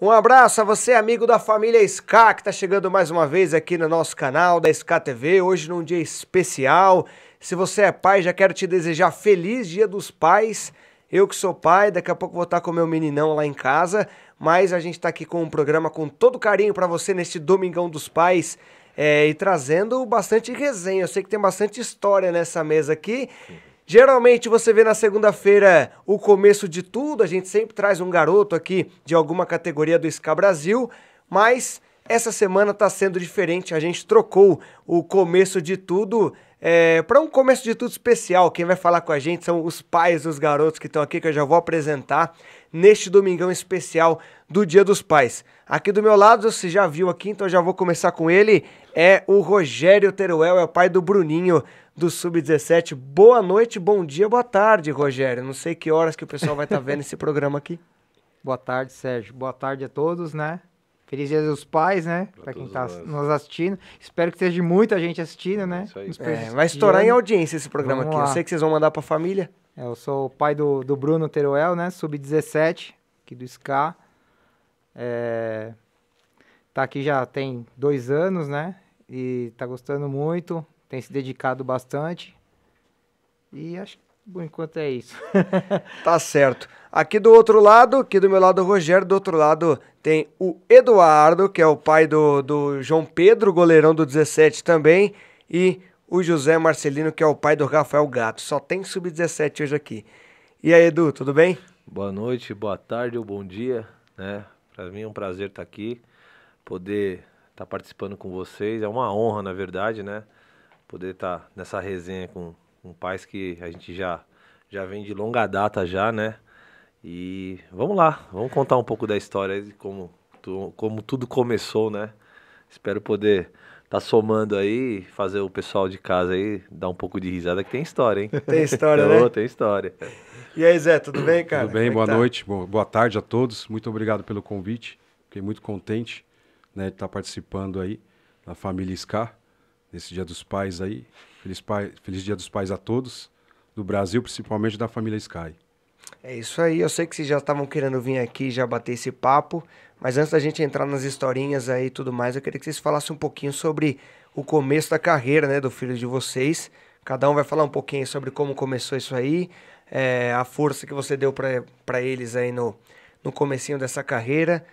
Um abraço a você, amigo da família SK, que está chegando mais uma vez aqui no nosso canal da SK TV, hoje num dia especial. Se você é pai, já quero te desejar feliz Dia dos Pais. Eu que sou pai, daqui a pouco vou estar tá com meu meninão lá em casa, mas a gente está aqui com um programa com todo carinho para você neste Domingão dos Pais. É, e trazendo bastante resenha. Eu sei que tem bastante história nessa mesa aqui. Uhum. Geralmente você vê na segunda-feira o começo de tudo, a gente sempre traz um garoto aqui de alguma categoria do SK Brasil, mas essa semana está sendo diferente, a gente trocou o começo de tudo é, eh, para um começo de tudo especial. Quem vai falar com a gente são os pais dos garotos que estão aqui, que eu já vou apresentar neste domingão especial do Dia dos Pais. Aqui do meu lado, você já viu aqui, então já vou começar com ele. É o Rogério Teruel, é o pai do Bruninho do Sub-17. Boa noite, bom dia, boa tarde, Rogério. Não sei que horas que o pessoal vai estar tá vendo esse programa aqui. Boa tarde, Sérgio. Boa tarde a todos, né? Feliz Dia dos Pais, né? Pra, pra quem tá nós. nos assistindo. Espero que seja muita gente assistindo, né? isso aí. É, vai estourar em audiência esse programa Vamos aqui. Lá. Eu sei que vocês vão mandar pra família. É, eu sou o pai do, do Bruno Teruel, né? Sub-17, aqui do SCA. É, tá aqui já tem dois anos, né? E tá gostando muito, tem se dedicado bastante. E acho que por enquanto é isso. tá certo. Aqui do outro lado, aqui do meu lado o Rogério, do outro lado tem o Eduardo, que é o pai do, do João Pedro, goleirão do 17 também, e o José Marcelino, que é o pai do Rafael Gato. Só tem sub-17 hoje aqui. E aí, Edu, tudo bem? Boa noite, boa tarde ou bom dia, né? Para mim é um prazer estar tá aqui, poder estar tá participando com vocês. É uma honra, na verdade, né? Poder estar tá nessa resenha com, com pais que a gente já, já vem de longa data já, né? E vamos lá, vamos contar um pouco da história de como, tu, como tudo começou, né? Espero poder tá somando aí, fazer o pessoal de casa aí dar um pouco de risada, que tem história, hein? Tem história, então, né? Tem história. E aí, Zé, tudo bem, cara? Tudo bem, Como é boa tá? noite, boa, tarde a todos. Muito obrigado pelo convite. Fiquei muito contente né, de estar tá participando aí da família Scar, nesse Dia dos Pais aí. Feliz, pai, feliz Dia dos Pais a todos, do Brasil, principalmente da família Sky. É isso aí, eu sei que vocês já estavam querendo vir aqui já bater esse papo, mas antes da gente entrar nas historinhas aí e tudo mais, eu queria que vocês falassem um pouquinho sobre o começo da carreira, né, do filho de vocês. Cada um vai falar um pouquinho sobre como começou isso aí, é, a força que você deu para eles aí no, no comecinho dessa carreira.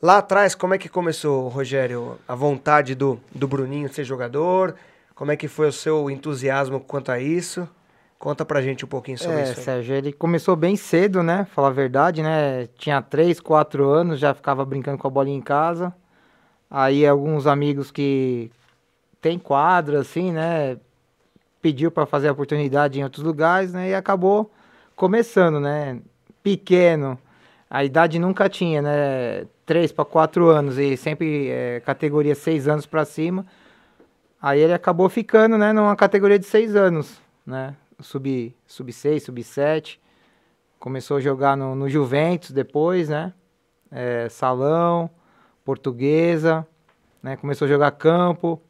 Lá atrás, como é que começou, Rogério, a vontade do, do Bruninho ser jogador? Como é que foi o seu entusiasmo quanto a isso? Conta pra gente um pouquinho sobre é, isso. É, Sérgio, ele começou bem cedo, né? Falar a verdade, né? Tinha 3, 4 anos, já ficava brincando com a bolinha em casa. Aí alguns amigos que tem quadro, assim, né? pediu para fazer a oportunidade em outros lugares, né? E acabou começando, né? Pequeno, a idade nunca tinha, né? Três para quatro anos e sempre é, categoria seis anos para cima. Aí ele acabou ficando, né? Numa categoria de seis anos, né? Sub sub seis, sub sete. Começou a jogar no, no Juventus depois, né? É, salão, portuguesa, né? Começou a jogar campo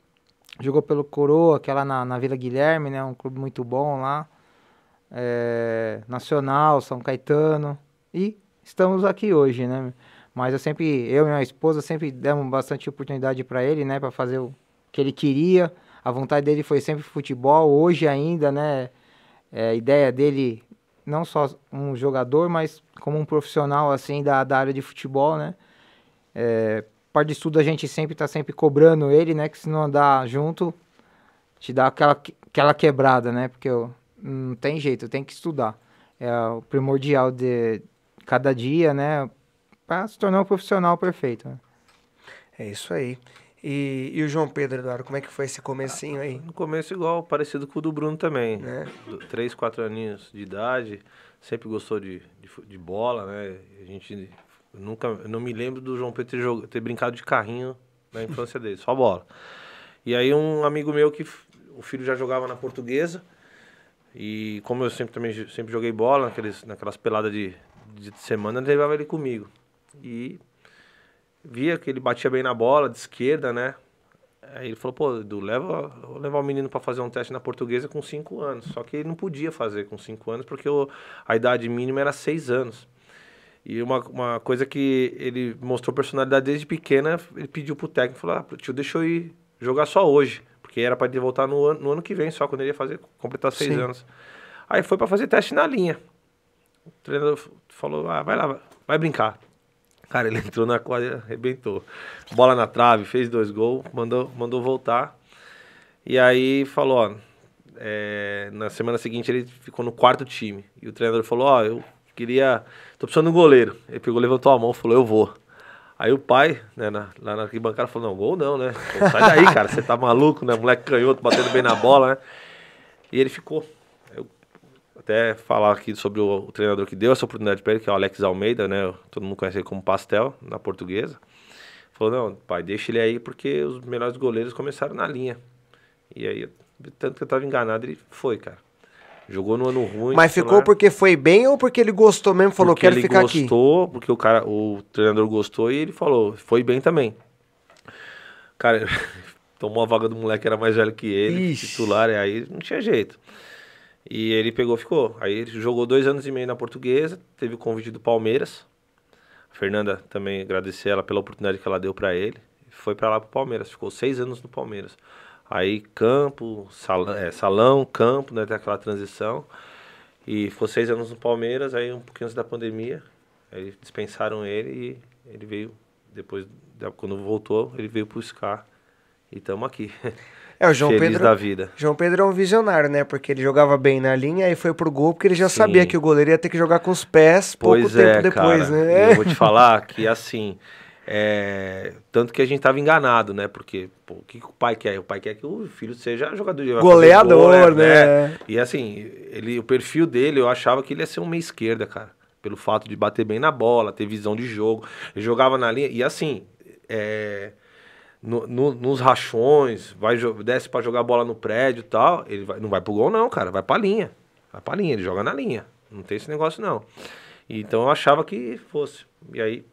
Jogou pelo Coroa, que é lá na, na Vila Guilherme, né? Um clube muito bom lá. É, Nacional, São Caetano. E estamos aqui hoje, né? Mas eu sempre, eu e minha esposa sempre demos bastante oportunidade para ele, né? Para fazer o que ele queria. A vontade dele foi sempre futebol. Hoje ainda, né? É, a ideia dele, não só um jogador, mas como um profissional, assim, da, da área de futebol, né? É, parte de estudo a gente sempre está sempre cobrando ele, né? Que se não andar junto, te dá aquela, aquela quebrada, né? Porque não tem jeito, tem que estudar. É o primordial de cada dia, né? Para se tornar um profissional perfeito. Né? É isso aí. E, e, o João Pedro, Eduardo, como é que foi esse comecinho ah, aí? No começo igual, parecido com o do Bruno também. Né? Três, quatro aninhos de idade, sempre gostou de, de, de bola, né? A gente eu nunca, eu não me lembro do João Pedro ter, ter brincado de carrinho na infância dele, só bola. E aí um amigo meu que o filho já jogava na portuguesa, e como eu sempre também sempre joguei bola, naqueles, naquelas peladas de, de semana, ele levava ele comigo. E via que ele batia bem na bola, de esquerda, né? Aí ele falou, pô, Edu, leva, vou levar o menino para fazer um teste na portuguesa com 5 anos. Só que ele não podia fazer com 5 anos, porque eu, a idade mínima era 6 anos. E uma, uma coisa que ele mostrou personalidade desde pequena, ele pediu pro técnico, falou, ah, tio, deixa eu ir jogar só hoje. Porque era para ele voltar no ano, no ano que vem só, quando ele ia fazer, completar seis Sim. anos. Aí foi para fazer teste na linha. O treinador falou, ah, vai lá, vai brincar. Cara, ele entrou na quadra, arrebentou. Bola na trave, fez dois gols, mandou, mandou voltar. E aí falou, ó, é, na semana seguinte ele ficou no quarto time. E o treinador falou, ó, eu queria tô precisando de um goleiro. Ele pegou, levantou a mão, falou, eu vou. Aí o pai, né, na, lá na arquibancada, falou, não, gol não, né? sai daí, cara, você tá maluco, né? Moleque canhoto, batendo bem na bola, né? E ele ficou. Eu até falar aqui sobre o, o treinador que deu essa oportunidade para ele, que é o Alex Almeida, né? Todo mundo conhece ele como Pastel, na portuguesa. Falou, não, pai, deixa ele aí, porque os melhores goleiros começaram na linha. E aí, tanto que eu tava enganado, ele foi, cara. Jogou no ano ruim. Mas ficou porque foi bem ou porque ele gostou mesmo? Falou, porque quero ele ficar gostou, aqui. gostou, porque o cara, o treinador gostou e ele falou, foi bem também. Cara, tomou a vaga do moleque que era mais velho que ele, Ixi. titular, e aí não tinha jeito. E ele pegou, ficou. Aí ele jogou dois anos e meio na portuguesa, teve o convite do Palmeiras. A Fernanda também agradecer ela pela oportunidade que ela deu para ele. Foi para lá pro Palmeiras, ficou seis anos no Palmeiras. Aí campo, salão, é, salão campo, né? Tem aquela transição. E foi seis anos no Palmeiras, aí um pouquinho antes da pandemia, aí dispensaram ele e ele veio, depois, quando voltou, ele veio buscar e estamos aqui. É, o João Feliz Pedro, da vida. João Pedro é um visionário, né? Porque ele jogava bem na linha e foi pro gol, porque ele já Sim. sabia que o goleiro ia ter que jogar com os pés pois pouco é, tempo depois, cara. né? Eu vou te falar que, assim, é, tanto que a gente estava enganado, né? Porque pô, o que, o pai quer? O pai quer que o filho seja jogador de goleador, gol, né? né? E assim, ele, o perfil dele, eu achava que ele ia ser um meia esquerda, cara, pelo fato de bater bem na bola, ter visão de jogo. Ele jogava na linha e assim, é, no, no, nos rachões, vai desce para jogar bola no prédio, e tal. Ele vai, não vai pro gol não, cara, vai para linha, vai para linha, ele joga na linha. Não tem esse negócio não. Então eu achava que fosse. E aí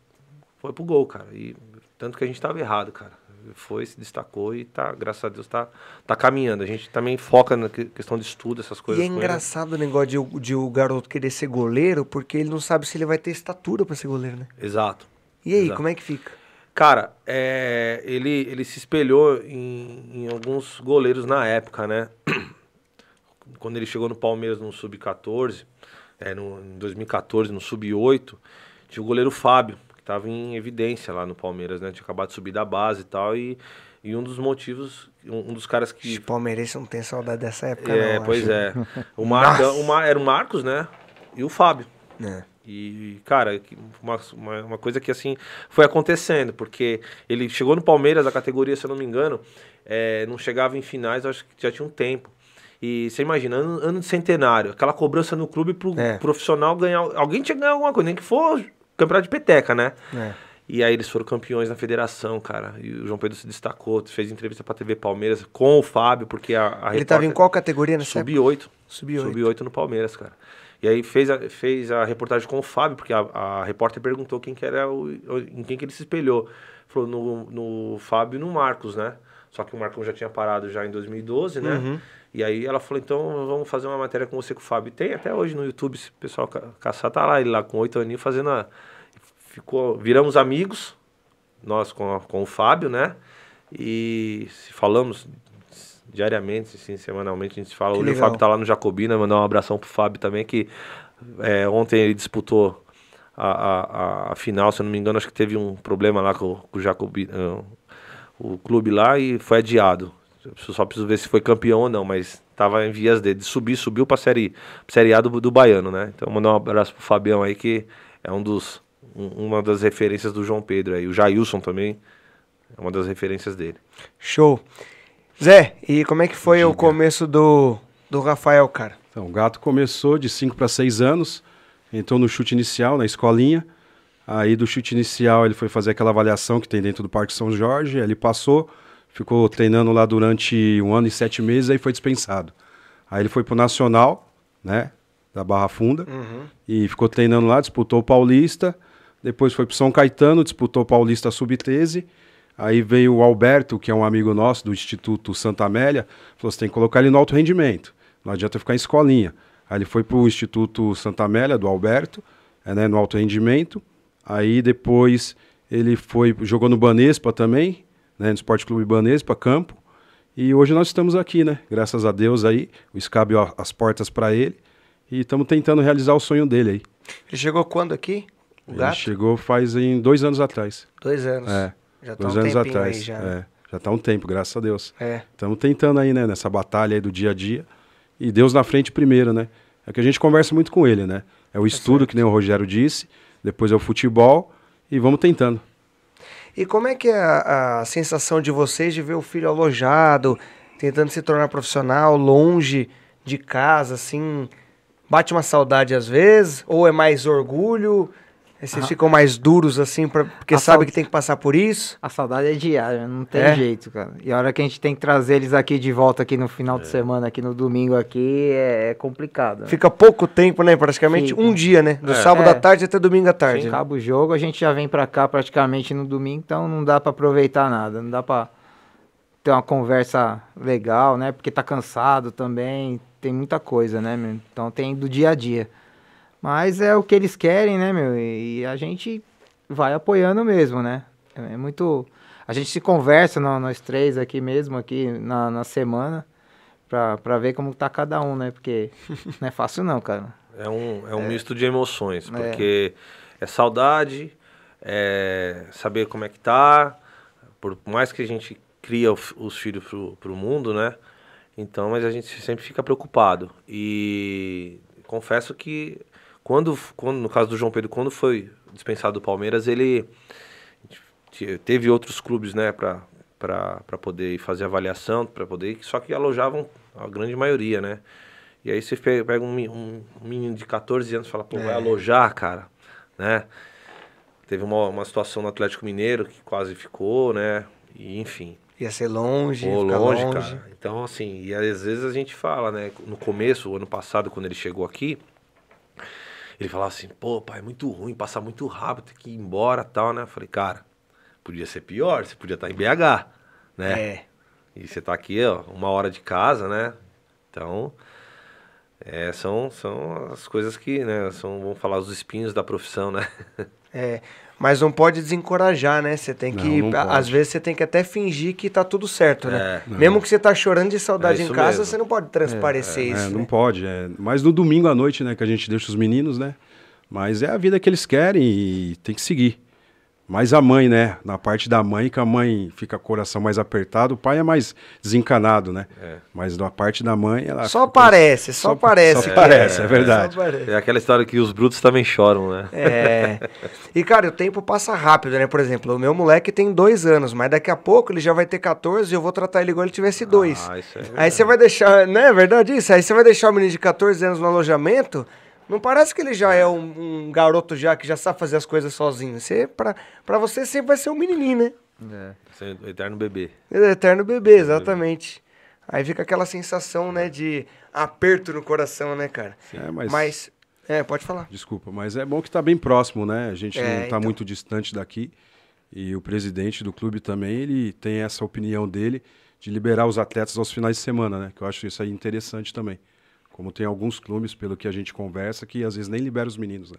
foi pro gol, cara. E tanto que a gente tava errado, cara. Foi, se destacou e tá, graças a Deus, tá, tá caminhando. A gente também foca na questão de estudo, essas coisas. E é né? engraçado ele. o negócio de, de, o garoto querer ser goleiro, porque ele não sabe se ele vai ter estatura para ser goleiro, né? Exato. E aí, Exato. como é que fica? Cara, é, ele, ele se espelhou em, em alguns goleiros na época, né? Quando ele chegou no Palmeiras no Sub-14, é, no, em 2014, no Sub-8, tinha o goleiro Fábio que estava em evidência lá no Palmeiras, né? Tinha acabado de subir da base e tal. E, e um dos motivos, um, um dos caras que. Os palmeirenses não tem saudade dessa época, é, não, Pois acho. é. O Mar, o Mar, era o Marcos, né? E o Fábio. É. E, cara, uma, uma, uma, coisa que assim foi acontecendo, porque ele chegou no Palmeiras, a categoria, se eu não me engano, é, não chegava em finais, acho que já tinha um tempo. E você imagina, ano, ano de centenário, aquela cobrança no clube pro é. profissional ganhar. Alguém tinha que ganhar alguma coisa, nem que for campeonato de peteca, né? É. E aí eles foram campeões na federação, cara. E o João Pedro se destacou, fez entrevista pra TV Palmeiras com o Fábio, porque a, a Ele tava em qual categoria nessa Sub-8. Sub-8. Sub-8 no Palmeiras, cara. E aí fez a, fez a reportagem com o Fábio, porque a, a repórter perguntou quem que era o, em quem que ele se espelhou. Falou no, no Fábio e no Marcos, né? Só que o Marcos já tinha parado já em 2012, né? Uhum. E aí ela falou, então vamos fazer uma matéria com você com o Fábio. tem até hoje no YouTube, se o pessoal caçar, tá lá, ele lá com oito aninhos fazendo a... Ficou, viramos amigos, nós com, a, com o Fábio, né? E se falamos diariamente, sim semanalmente, a gente fala. Hoje o Fábio tá lá no Jacobina, mandar um abração pro Fábio também, que é, ontem ele disputou a, a, a, final, se eu não me engano, acho que teve um problema lá com, com o Jacobina, o clube lá e foi adiado. Eu só preciso ver se foi campeão ou não, mas tava em vias dele. De subir, subiu pra série, série A do, do Baiano, né? Então mandar um abraço pro Fabião aí, que é um dos. Um, uma das referências do João Pedro aí. O Jailson também é uma das referências dele. Show. Zé, e como é que foi Diga. o começo do, do Rafael, cara? Então, o gato começou de 5 para 6 anos, entrou no chute inicial, na escolinha. Aí do chute inicial ele foi fazer aquela avaliação que tem dentro do Parque São Jorge, ele passou ficou treinando lá durante um ano e sete meses, aí foi dispensado. Aí ele foi pro Nacional, né? Da Barra Funda. Uhum. E ficou treinando lá, disputou o Paulista. Depois foi pro São Caetano, disputou o Paulista Sub-13. Aí veio o Alberto, que é um amigo nosso do Instituto Santa Amélia, falou: você tem que colocar ele no alto rendimento. Não adianta ficar em escolinha. Aí ele foi pro Instituto Santa Amélia, do Alberto, é, né, no alto rendimento. Aí depois ele foi jogou no Banespa também, né, no Esporte Clube para campo. E hoje nós estamos aqui, né? Graças a Deus aí, o escabe as portas para ele e estamos tentando realizar o sonho dele aí. Ele chegou quando aqui? O ele gato? chegou faz em dois anos atrás. Dois anos. É. Já tá dois tá um anos atrás. Aí já. Né? É. Já está um tempo, graças a Deus. Estamos é. tentando aí, né, nessa batalha aí do dia a dia. E Deus na frente primeiro, né? É que a gente conversa muito com ele, né? É o tá estudo, que nem o Rogério disse, depois é o futebol e vamos tentando. E como é que é a, a sensação de vocês de ver o filho alojado, tentando se tornar profissional, longe de casa, assim? Bate uma saudade às vezes? Ou é mais orgulho? Aí vocês ah. ficam mais duros, assim, pra, porque a sabe que tem que passar por isso? A saudade é diária, não tem é? jeito, cara. E a hora que a gente tem que trazer eles aqui de volta aqui no final é. de semana, aqui no domingo, aqui, é, é, complicado. Né? Fica pouco tempo, né? Praticamente Fica. um dia, né? Do é. sábado é. à tarde até domingo à tarde. Né? Acaba o jogo, a gente já vem pra cá praticamente no domingo, então não dá para aproveitar nada, não dá pra ter uma conversa legal, né? Porque tá cansado também, tem muita coisa, né? Então tem do dia a dia. Mas é o que eles querem, né, meu? E a gente vai apoiando mesmo, né? É muito. A gente se conversa no, nós três aqui mesmo, aqui na, na semana, pra, pra ver como tá cada um, né? Porque não é fácil não, cara. É um, é um é. misto de emoções, é. porque é, é saudade, é saber como é que tá, por mais que a gente cria os, os filhos pro, pro mundo, né? Então, mas a gente sempre fica preocupado. E confesso que quando, quando, no caso do João Pedro, quando foi dispensado do Palmeiras, ele teve outros clubes, né, para para poder fazer avaliação, para poder, só que alojavam a grande maioria, né? E aí você pega um, um, menino de 14 anos e fala, pô, é. vai alojar, cara, né? Teve uma, uma situação no Atlético Mineiro que quase ficou, né? E, enfim. Ia ser longe, Pô, longe, longe, cara. Então, assim, e às vezes a gente fala, né? No começo, o ano passado, quando ele chegou aqui, ele falava assim, pô, pai, é muito ruim, passa muito rápido, tem que ir embora tal, né? Eu falei, cara, podia ser pior, você podia estar em BH, né? É. E você tá aqui, ó, uma hora de casa, né? Então, é, são, são as coisas que, né, são, vamos falar, os espinhos da profissão, né? É, mas não pode desencorajar, né? Você tem que. Não, não às vezes você tem que até fingir que tá tudo certo, né? É, mesmo que você tá chorando de saudade é em casa, mesmo. você não pode transparecer é, é, isso. Né? É, né? não pode. Mas no domingo à noite, né, que a gente deixa os meninos, né? Mas é a vida que eles querem e tem que seguir. Mas a mãe, né? Na parte da mãe, que a mãe fica com o coração mais apertado, o pai é mais desencanado, né? É. Mas na parte da mãe, ela. Só fica... parece, só, só parece. Só parece, é, é verdade. Parece. É aquela história que os brutos também choram, né? É. E, cara, o tempo passa rápido, né? Por exemplo, o meu moleque tem dois anos, mas daqui a pouco ele já vai ter 14 e eu vou tratar ele igual ele tivesse dois. Ah, isso é Aí você vai deixar. Não né? é verdade isso? Aí você vai deixar o menino de 14 anos no alojamento. Não parece que ele já é um, um garoto já que já sabe fazer as coisas sozinho. Você, pra, pra você sempre vai ser um menininho, né? É. Você é eterno bebê. É, eterno bebê, exatamente. Aí fica aquela sensação, né, de aperto no coração, né, cara? É, mas... mas... É, pode falar. Desculpa, mas é bom que tá bem próximo, né? A gente é, não tá então... muito distante daqui. E o presidente do clube também, ele tem essa opinião dele de liberar os atletas aos finais de semana, né? Que eu acho isso aí interessante também. Como tem alguns clubes, pelo que a gente conversa, que às vezes nem libera os meninos, né?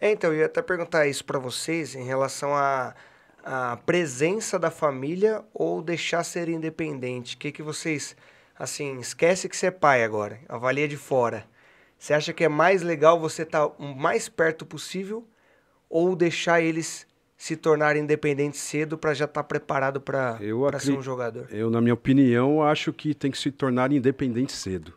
É, então, eu ia até perguntar isso para vocês em relação à presença da família ou deixar ser independente. O que, que vocês, assim, esquece que você é pai agora, avalia de fora. Você acha que é mais legal você estar tá o mais perto possível ou deixar eles se tornarem independentes cedo para já estar tá preparado para ser um jogador? Eu, na minha opinião, acho que tem que se tornar independente cedo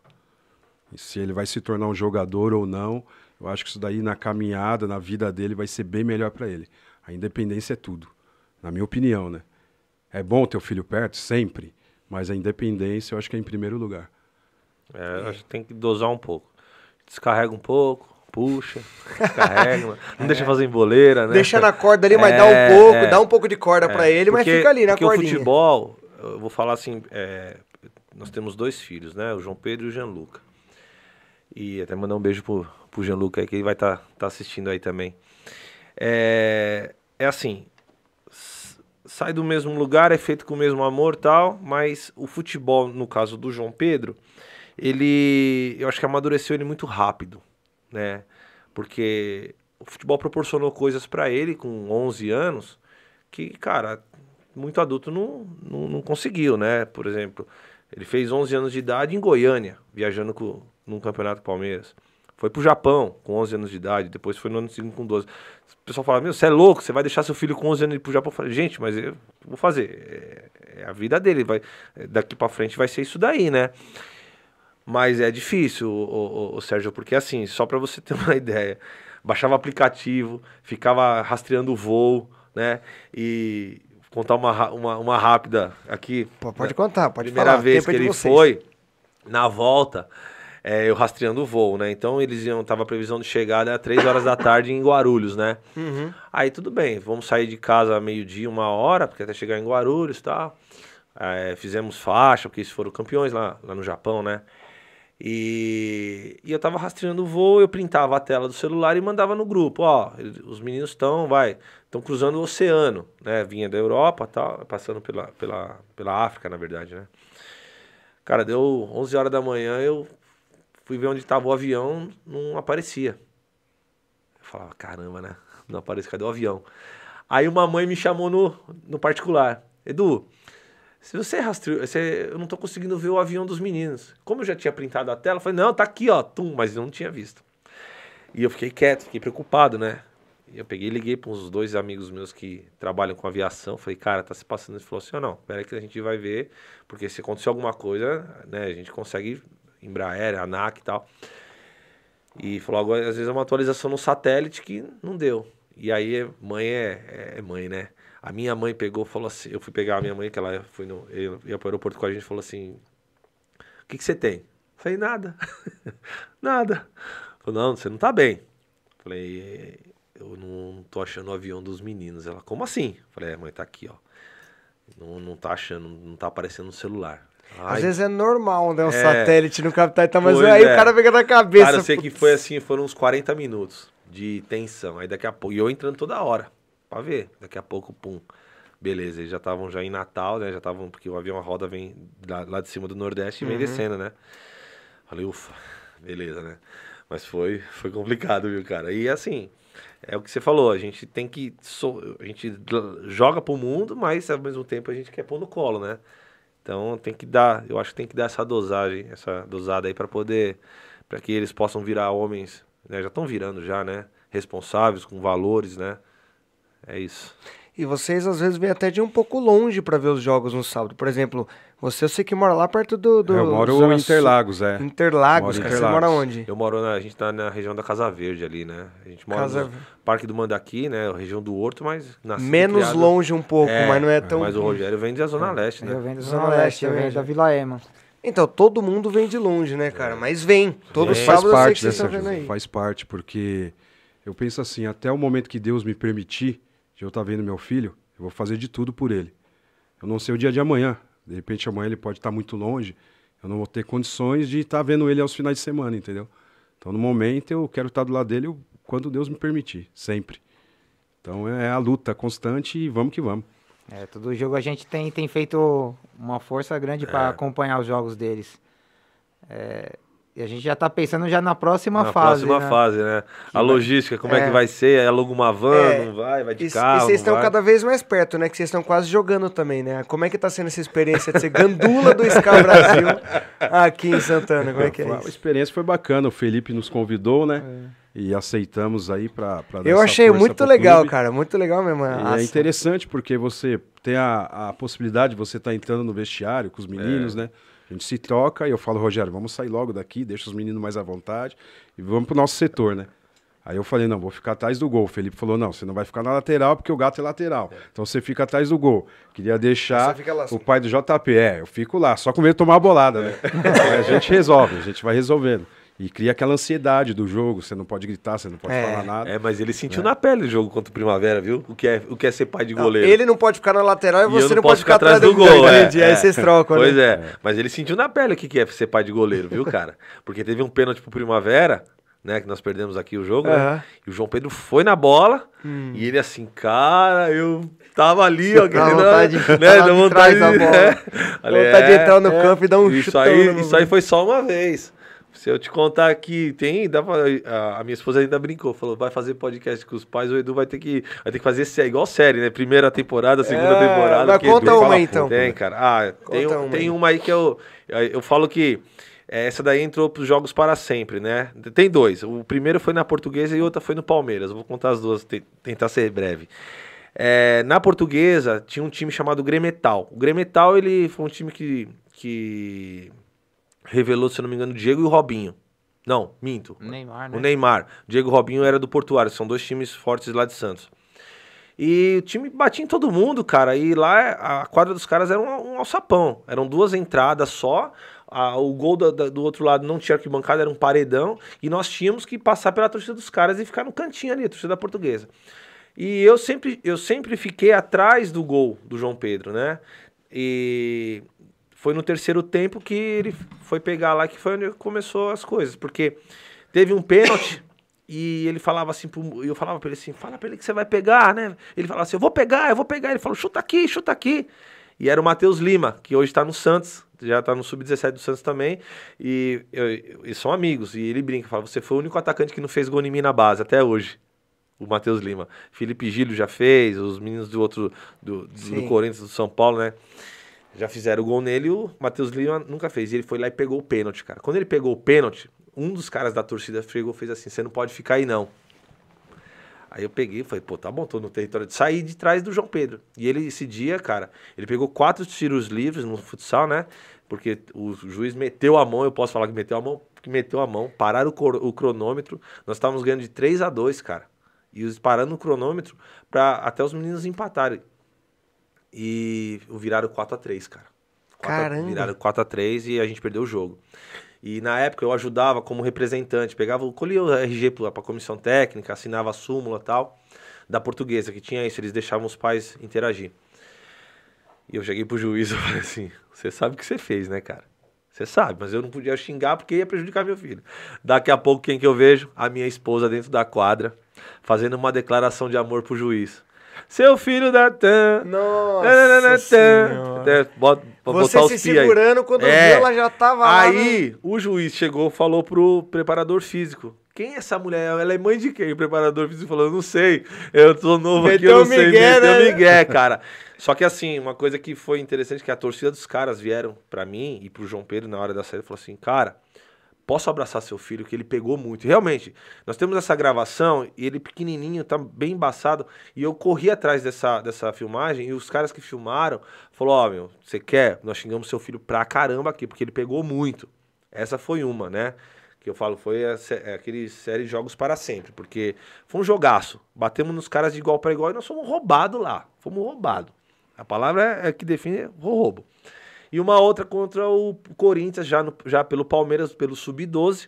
se ele vai se tornar um jogador ou não, eu acho que isso daí na caminhada, na vida dele, vai ser bem melhor para ele. A independência é tudo, na minha opinião, né? É bom ter o filho perto, sempre, mas a independência eu acho que é em primeiro lugar. É, acho que tem que dosar um pouco. Descarrega um pouco, puxa, descarrega, não deixa é. fazer boleira, né? Deixa na corda ali, mas é, dá um pouco, é. dá um pouco de corda é, para ele, porque, mas fica ali na porque cordinha. Porque o futebol, eu vou falar assim, é, nós temos dois filhos, né? O João Pedro e o Jean Luca. E até mandar um beijo pro, pro Jean-Luc aí, que ele vai estar tá, tá assistindo aí também. É, é assim, sai do mesmo lugar, é feito com o mesmo amor tal, mas o futebol, no caso do João Pedro, ele, eu acho que amadureceu ele muito rápido, né? Porque o futebol proporcionou coisas para ele com 11 anos que, cara, muito adulto não, não, não, conseguiu, né? Por exemplo, ele fez 11 anos de idade em Goiânia, viajando com, num campeonato Palmeiras. Foi pro Japão com 11 anos de idade, depois foi no ano seguinte com 12. O pessoal fala: Meu, você é louco, você vai deixar seu filho com 11 anos ir pro Japão? Eu falo, Gente, mas eu vou fazer. É, é a vida dele, vai, daqui para frente vai ser isso daí, né? Mas é difícil, o, o, o Sérgio, porque assim, só para você ter uma ideia, baixava aplicativo, ficava rastreando o voo, né? E contar uma, uma, uma rápida aqui. Pode contar, pode Primeira falar. vez Tempo que é ele vocês. foi, na volta, é, eu rastreando o voo, né? Então eles iam, tava a previsão de chegada às 3 horas da tarde em Guarulhos, né? Uhum. Aí tudo bem, vamos sair de casa meio-dia, uma hora, porque até chegar em Guarulhos e tá? tal. É, fizemos faixa, porque eles foram campeões lá, lá no Japão, né? E, e, eu tava rastreando o voo, eu printava a tela do celular e mandava no grupo, ó, os meninos estão, vai, estão cruzando o oceano, né? Vinha da Europa, tal, passando pela, pela, pela África, na verdade, né? Cara, deu 11 horas da manhã, eu Fui ver onde estava o avião, não aparecia. Eu falava, caramba, né? Não aparece, cadê o avião? Aí uma mãe me chamou no, no particular. Edu, se você é rastreou, você, eu não tô conseguindo ver o avião dos meninos. Como eu já tinha printado a tela, eu falei, não, tá aqui, ó, tum, mas eu não tinha visto. E eu fiquei quieto, fiquei preocupado, né? E eu peguei e liguei para uns dois amigos meus que trabalham com aviação. Falei, cara, tá se passando. Ele falou assim: não, peraí que a gente vai ver, porque se acontecer alguma coisa, né, a gente consegue Embraer, ANAC e tal. E falou, agora, às vezes é uma atualização no satélite que não deu. E aí, mãe é, é, é mãe, né? A minha mãe pegou, falou assim, eu fui pegar a minha mãe, que ela foi no, eu ia pro aeroporto com a gente, falou assim, o que, que você tem? falei, nada. nada. Falou, não, você não tá bem. falei, é, eu não tô achando o avião dos meninos. Ela, como assim? falei, é, mãe, tá aqui, ó. Não, não tá achando, não tá aparecendo no celular. Ai. Às vezes é normal né? um é, satélite no Capitão Ita, mas aí é. o cara pega na cabeça. Cara, eu sei putz. que foi assim, foram uns 40 minutos de tensão. Aí daqui a pouco. E eu entrando toda hora. Pra ver. Daqui a pouco, pum. Beleza, eles já estavam já em Natal, né? Já estavam. Porque o avião a roda vem lá, lá de cima do Nordeste e vem uhum. descendo, né? Falei, ufa, beleza, né? Mas foi, foi complicado, viu, cara? E assim, é o que você falou, a gente tem que. So... a gente joga pro mundo, mas ao mesmo tempo a gente quer pôr no colo, né? Então tem que dar, eu acho que tem que dar essa dosagem, essa dosada aí para poder, para que eles possam virar homens, né? já estão virando já, né? Responsáveis, com valores, né? É isso. E vocês às vezes vêm até de um pouco longe para ver os jogos no sábado. Por exemplo, você eu sei que mora lá perto do. do é, eu moro em Interlagos, é. Interlagos, cara. Interlagos. Você mora onde? Eu moro na. A gente tá na região da Casa Verde ali, né? A gente mora Casa... no Parque do Mandaqui, né? Região do Horto, mas nasceu. Menos criado... longe um pouco, é, mas não é tão. Mas o Rogério vem da Zona é. Leste, né? Eu venho da Zona, Leste, eu venho da Vila Ema. Então, todo mundo vem de longe, né, cara? É. Mas vem. Todo vem. sábado faz parte eu sei que dessa, tá Faz parte, porque eu penso assim, até o momento que Deus me permitir de eu estar tá vendo meu filho, eu vou fazer de tudo por ele. Eu não sei o dia de amanhã, de repente amanhã ele pode estar muito longe, eu não vou ter condições de estar vendo ele aos finais de semana, entendeu? Então no momento eu quero estar do lado dele quando Deus me permitir, sempre. Então é a luta constante e vamos que vamos. É, todo jogo a gente tem, tem feito uma força grande é. para acompanhar os jogos deles. É, e a gente já está pensando já na próxima na fase. Na próxima né? fase, né? Que a logística, como é. é. que vai ser? Aluga uma van, é. não vai? Vai de e, carro? E vocês estão cada vez mais perto, né? Que vocês estão quase jogando também, né? Como é que está sendo essa experiência de ser gandula do Scar Brasil aqui em Santana? Como é que é isso? A experiência foi bacana, o Felipe nos convidou, né? É. E aceitamos aí para Eu achei muito legal, clube. cara. Muito legal mesmo. é interessante porque você tem a, a possibilidade de você estar tá entrando no vestiário com os meninos, é. né? A gente se troca e eu falo, Rogério, vamos sair logo daqui, deixa os meninos mais à vontade e vamos pro nosso setor, né? Aí eu falei, não, vou ficar atrás do gol. O Felipe falou, não, você não vai ficar na lateral, porque o gato é lateral. É. Então você fica atrás do gol. Queria deixar lá, o pai do JP. É, eu fico lá, só com medo de tomar a bolada, né? É. a gente resolve, a gente vai resolvendo. E cria aquela ansiedade do jogo, você não pode gritar, você não pode é. falar nada. É, mas ele sentiu é. na pele o jogo contra o Primavera, viu? O que é, o que é ser pai de goleiro. Não, ele não pode ficar na lateral e, você e não, não, pode ficar, ficar atrás do, do gol. gol. É, é. Aí é, vocês trocam, né? Pois é, mas ele sentiu na pele o que é ser pai de goleiro, viu, cara? Porque teve um pênalti pro Primavera, né? Que nós perdemos aqui o jogo, uhum. né? E o João Pedro foi na bola hum. e ele assim, cara, eu tava ali, ó, querendo, vontade, né, vontade, de, vontade de entrar no campo e dar um isso chutão. Aí, isso aí foi só uma vez. Se eu te contar que tem, dá pra, a, a, minha esposa ainda brincou, falou, vai fazer podcast com os pais, o Edu vai ter que, vai ter que fazer é igual série, né? Primeira temporada, segunda é, temporada. que conta Edu, uma aí, então. Tem, cara. Ah, tem, uma, tem uma aí que eu, eu falo que eh, essa daí entrou pros Jogos para Sempre, né? Tem dois. O primeiro foi na Portuguesa e outra foi no Palmeiras. Vou contar as duas, tentar ser breve. É, na Portuguesa tinha um time chamado Gremetal. O Gremetal ele foi um time que, que revelou, se não me engano, Diego e o Robinho. Não, minto. Neymar, né? O Neymar. Né? Diego Robinho era do Portuário, são dois times fortes lá de Santos. E o time batia em todo mundo, cara. E lá a quadra dos caras era um, um alçapão. Eram duas entradas só. A, o gol do outro lado não tinha arquibancada, era um paredão. E nós tínhamos que passar pela torcida dos caras e ficar no cantinho ali, a torcida portuguesa. E eu sempre, eu sempre fiquei atrás do gol do João Pedro, né? E foi no terceiro tempo que ele foi pegar lá, que foi onde começou as coisas. Porque teve um pênalti e ele falava assim, pro, eu falava para ele assim, fala para ele que você vai pegar, né? Ele falava assim, eu vou pegar, eu vou pegar. Ele falou, chuta aqui, chuta aqui. E era o Matheus Lima, que hoje tá no Santos, já tá no Sub-17 do Santos também. E, eu, são amigos. E ele brinca, fala, você foi o único atacante que não fez gol em mim na base até hoje o Matheus Lima. Felipe Gílio já fez, os meninos do outro, do, do, do Corinthians, do São Paulo, né? Já fizeram o gol nele e o Matheus Lima nunca fez. Ele foi lá e pegou o pênalti, cara. Quando ele pegou o pênalti, um dos caras da torcida fez assim: você não pode ficar aí não. Aí eu peguei e falei, pô, tá bom, tô no território de sair de trás do João Pedro. E ele, esse dia, cara, ele pegou quatro tiros livres no futsal, né? Porque o juiz meteu a mão, eu posso falar que meteu a mão, que meteu a mão, pararam o, o cronômetro, nós estávamos ganhando de 3 a 2 cara. E os, parando o cronômetro para até os meninos empatarem. E viraram 4 a 3 cara. 4 Caramba! A, viraram 4 a 3 e a gente perdeu o jogo. E na época eu ajudava como representante, pegava, colhia o RG para a comissão técnica, assinava a súmula tal, da portuguesa, que tinha isso, eles deixavam os pais interagir. E eu cheguei pro juiz e falei assim: você sabe o que você fez, né, cara? Você sabe, mas eu não podia xingar porque ia prejudicar meu filho. Daqui a pouco, quem que eu vejo? A minha esposa dentro da quadra, fazendo uma declaração de amor pro juiz. Seu filho da tan. Nossa. Até bota, Você botar se os aí. segurando quando é. ela já tava lá. Aí no- o juiz chegou, falou pro preparador físico. Quem é essa mulher? Ela é mãe de quem? O preparador físico falou, não sei. Eu tô novo aqui, eu não sei. migué, Meteu né? cara. Só que assim, uma coisa que foi interessante é que a torcida dos caras vieram para mim e pro João Pedro na hora da saída e falou assim, cara, posso abraçar seu filho, que ele pegou muito. realmente, nós temos essa gravação e ele pequenininho, tá bem embaçado. E eu corri atrás dessa, dessa filmagem e os caras que filmaram falou: Ó, oh, meu, você quer? Nós xingamos seu filho pra caramba aqui, porque ele pegou muito. Essa foi uma, né? Que eu falo, foi a, é, aquele série Jogos para Sempre, porque foi um jogaço. Batemos nos caras de igual para igual e nós fomos roubados lá. Fomos roubados. A palavra é, é que define o roubo e uma outra contra o Corinthians, já, no, já pelo Palmeiras, pelo Sub-12.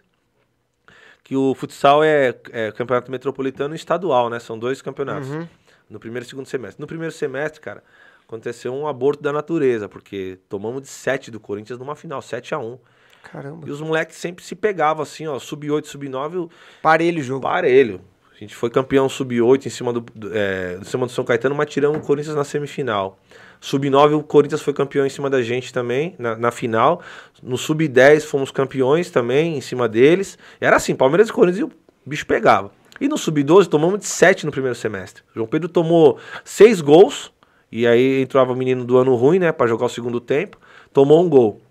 Que o futsal é, é, campeonato metropolitano e estadual, né? São dois campeonatos. Uhum. No primeiro e segundo semestre. No primeiro semestre, cara, aconteceu um aborto da natureza, porque tomamos de 7 do Corinthians numa final, 7 a 1 Caramba. E os moleques sempre se pegavam assim, ó, sub-8, sub-9. Parelho o jogo. Parelho. A gente foi campeão sub-8 em cima do, é, em cima do São Caetano, mas tiramos o Corinthians na semifinal. Sub-9, o Corinthians foi campeão em cima da gente também, na, na final. No Sub-10, fomos campeões também em cima deles. Era assim, Palmeiras e Corinthians e o bicho pegava. E no Sub-12, tomamos de 7 no primeiro semestre. O João Pedro tomou 6 gols, e aí entrava o menino do ano ruim, né, para jogar o segundo tempo, tomou um gol.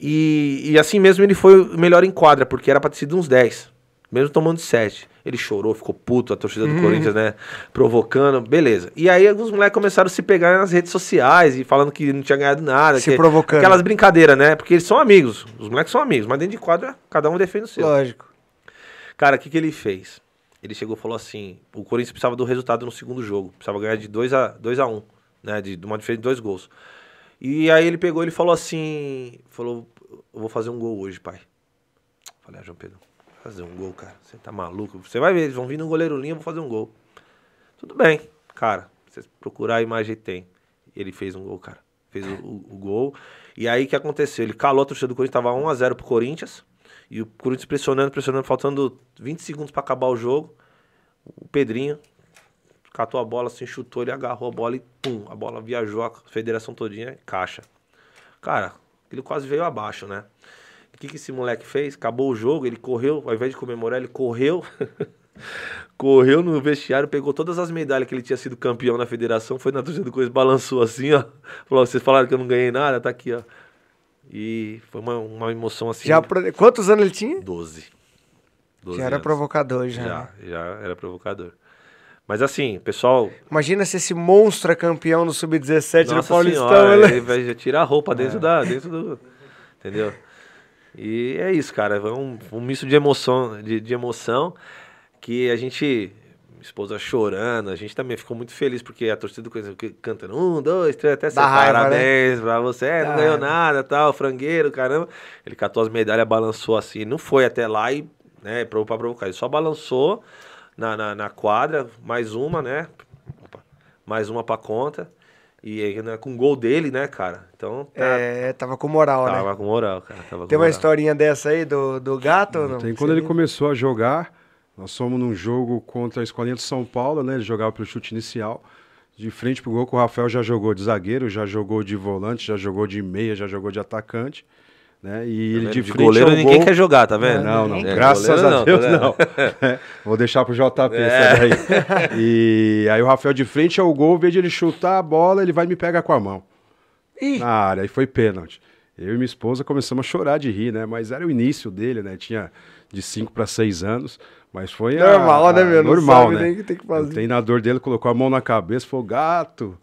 E, e assim mesmo ele foi o melhor em quadra, porque era para ter sido uns 10, mesmo tomando de 7. Ele chorou, ficou puto, a torcida do uhum. Corinthians, né? Provocando, beleza. E aí alguns moleques começaram a se pegar nas redes sociais e falando que não tinha ganhado nada. Se que, provocando. Aquelas brincadeiras, né? Porque eles são amigos. Os moleques são amigos, mas dentro de quadra, cada um defende o seu. Lógico. Cara, o que, que ele fez? Ele chegou e falou assim: o Corinthians precisava do resultado no segundo jogo. Precisava ganhar de 2 a dois a 1 um, né? De, de uma diferença de dois gols. E aí ele pegou ele falou assim: falou, eu vou fazer um gol hoje, pai. Falei, ah, João Pedro, fazer um gol, cara. Você tá maluco? Você vai ver, eles vão vir no goleiro linha, vou fazer um gol. Tudo bem, cara. Você procurar a imagem tem. Ele fez um gol, cara. Fez o, o, o gol. E aí o que aconteceu? Ele calou a torcida do Corinthians, tava 1x0 pro Corinthians. E o Corinthians pressionando, pressionando, faltando 20 segundos para acabar o jogo. O Pedrinho catou a bola, assim, chutou, ele agarrou a bola e pum, a bola viajou a federação todinha, caixa. Cara, aquilo quase veio abaixo, né? O que, que esse moleque fez? Acabou o jogo, ele correu, ao invés de comemorar, ele correu. correu no vestiário, pegou todas as medalhas que ele tinha sido campeão na federação, foi na torcida do Coisa, balançou assim, ó. Falou: vocês falaram que eu não ganhei nada, tá aqui, ó. E foi uma, uma emoção assim. Já pro... Quantos anos ele tinha? Doze. Já era anos. provocador, já. Já, já era provocador. Mas assim, pessoal. Imagina se esse monstro é campeão no Sub-17 do Paulistão. Senhora, né? Ele vai tirar a roupa dentro, é. da, dentro do. Entendeu? E é isso, cara. É um, um misto de emoção, de, de emoção que a gente esposa chorando. A gente também ficou muito feliz porque a torcida cantando um, dois, três, até separar né? parabéns né? pra você, é, não ganhou nada, tal, frangueiro, caramba. Ele catou as medalhas, balançou assim, não foi até lá e, né, pra, pra provocar. Ele só balançou na, na, na quadra, mais uma, né? mais uma pra conta. E ainda né, com o gol dele, né, cara? Então. Tá... É, tava com moral, tava né? Tava com moral, cara. Tem uma moral. historinha dessa aí do, do gato ou não? Tem. Quando ele começou a jogar, nós fomos num jogo contra a Escolinha de São Paulo, né? Ele jogava pelo chute inicial. De frente pro gol, que o Rafael já jogou de zagueiro, já jogou de volante, já jogou de meia, já jogou de atacante. Né? E tá ele de, de goleiro ninguém gol. quer jogar, tá vendo? Não, não. É, graças goleiro, a tá Deus, não. não. Vou deixar pro JP é. essa daí. E aí o Rafael de frente é o gol, vejo ele chutar a bola, ele vai me pegar com a mão. Ih. Na área, e foi pênalti. Eu e minha esposa começamos a chorar de rir, né? Mas era o início dele, né? Tinha de 5 para 6 anos. Mas foi normal, a, a, né, meu? Normal, né? que tem que fazer. O treinador dele colocou a mão na cabeça, falou, gato.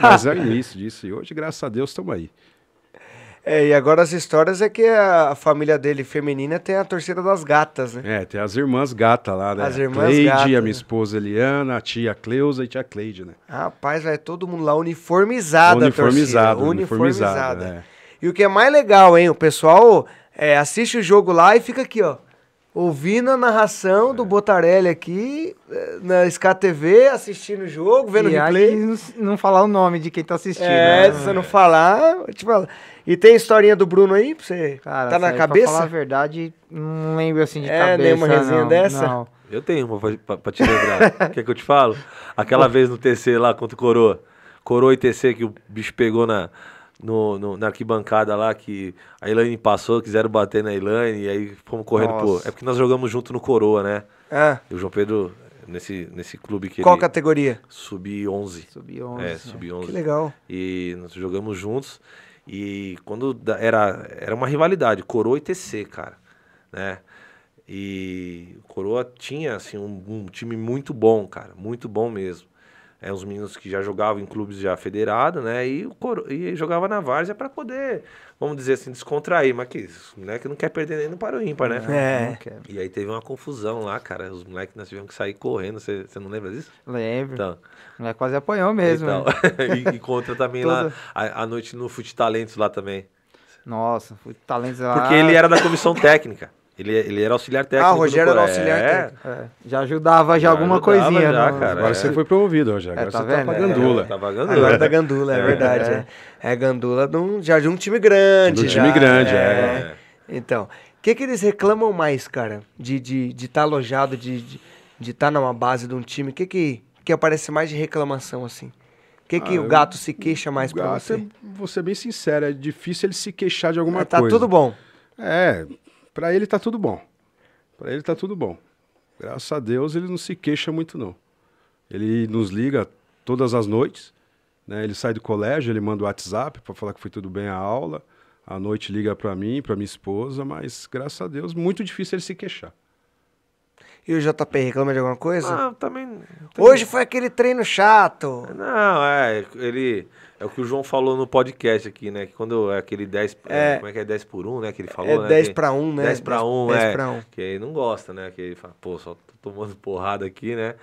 mas é o início disso. E hoje, graças a Deus, estamos aí. É, e agora as histórias é que a família dele feminina tem a torcida das gatas, né? É, tem as irmãs gata lá, né? As irmãs Cleide, gatas, a minha né? esposa Eliana, a tia Cleusa e a tia Cleide, né? Rapaz, vai todo mundo lá uniformizado torcida uniformizada. uniformizada. É. E o que é mais legal, hein? O pessoal é, assiste o jogo lá e fica aqui, ó ouvindo a narração do é. Botarelli aqui eh, na SKTV, assistindo o jogo, vendo o replay. Não, não falar o nome de quem tá assistindo. É, né? se você não falar, tipo, e tem a historinha do Bruno aí, pra você Cara, tá na é cabeça? Pra falar a verdade, não lembro assim de é, cabeça. É, nenhuma resenha não, dessa? Não. Eu tenho uma pra, pra te lembrar. Quer que eu te falo? Aquela vez no TC lá contra o Coroa. Coroa e TC que o bicho pegou na no, no, na arquibancada lá que a Elaine passou, quiseram bater na Elaine, e aí fomos correndo Nossa. pro. É porque nós jogamos junto no Coroa, né? É. E o João Pedro, nesse, nesse clube que. Qual ele... categoria? Sub-11. Sub-11. É, né? sub-11. Que legal. E nós jogamos juntos. E quando era, era uma rivalidade, Coroa e TC, cara, né? E o Coroa tinha assim um, um time muito bom, cara, muito bom mesmo. É, uns meninos que já jogavam em clubes já federados, né? E, o coro... e jogava na várzea para poder, vamos dizer assim, descontrair. Mas que os moleques não quer perder nem no Paro Ímpar, né? É. E aí teve uma confusão lá, cara. Os moleques nós tivemos que sair correndo. Você não lembra disso? Lembro. Então, o moleque quase apanhou mesmo. Então, né? e, contra também lá, a, a, noite no Fute Talentos lá também. Nossa, Fute Talentos lá. Porque ele era da comissão técnica. Ele, ele era auxiliar ah, técnico. Ah, o Rogério era auxiliar é. técnico. É. Já ajudava já, já alguma ajudava coisinha. Já, Agora é. você foi promovido, Rogério. É, Agora tá você tá vendo? tá pra gandula. tá pra gandula. Agora tá gandula, é, verdade. É, gandula de um, já de um time grande. De um time grande, é. Então, o que, que eles reclamam mais, cara? De estar de, de tá alojado, de estar de, de tá numa base de um time. O que, que, que aparece mais de reclamação, assim? O que, que ah, o gato eu, se queixa mais pra você? É, vou ser bem sincero, é difícil ele se queixar de alguma é, tá coisa. Tá tudo bom. É, para ele tá tudo bom. Para ele tá tudo bom. Graças a Deus ele não se queixa muito não. Ele nos liga todas as noites, né? Ele sai do colégio, ele manda o WhatsApp para falar que foi tudo bem a aula. À noite liga para mim, para minha esposa, mas graças a Deus muito difícil ele se queixar. E o JP reclama de alguma coisa? Ah, não, também. também... Hoje foi aquele treino chato. Não, é, ele. É o que o João falou no podcast aqui, né? Que quando é aquele 10. É, é, como é que é 10 por 1, né? Que ele falou, é né? 10 pra 1, né? 10 pra 1, 10, é. 10 pra 1. Que ele não gosta, né? Que ele fala, pô, só tô tomando porrada aqui, né?